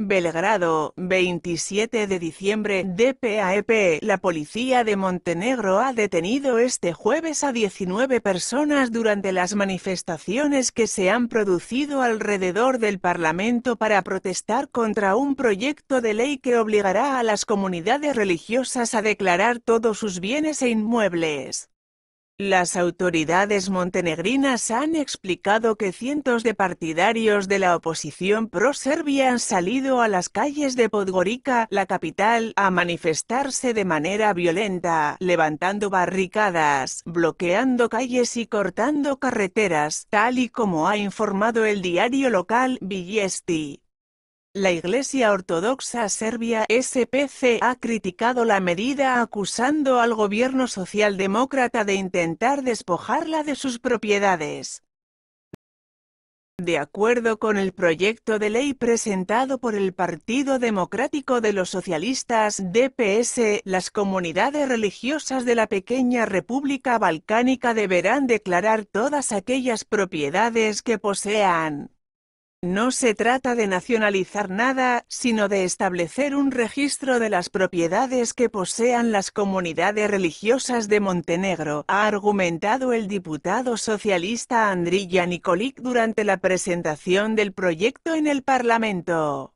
Belgrado, 27 de diciembre, DPAEP. E La policía de Montenegro ha detenido este jueves a 19 personas durante las manifestaciones que se han producido alrededor del Parlamento para protestar contra un proyecto de ley que obligará a las comunidades religiosas a declarar todos sus bienes e inmuebles. Las autoridades montenegrinas han explicado que cientos de partidarios de la oposición pro-serbia han salido a las calles de Podgorica, la capital, a manifestarse de manera violenta, levantando barricadas, bloqueando calles y cortando carreteras, tal y como ha informado el diario local Villesti. La Iglesia Ortodoxa Serbia SPC ha criticado la medida acusando al gobierno socialdemócrata de intentar despojarla de sus propiedades. De acuerdo con el proyecto de ley presentado por el Partido Democrático de los Socialistas DPS, las comunidades religiosas de la pequeña República Balcánica deberán declarar todas aquellas propiedades que posean. No se trata de nacionalizar nada, sino de establecer un registro de las propiedades que posean las comunidades religiosas de Montenegro, ha argumentado el diputado socialista Andrija Nikolic durante la presentación del proyecto en el Parlamento.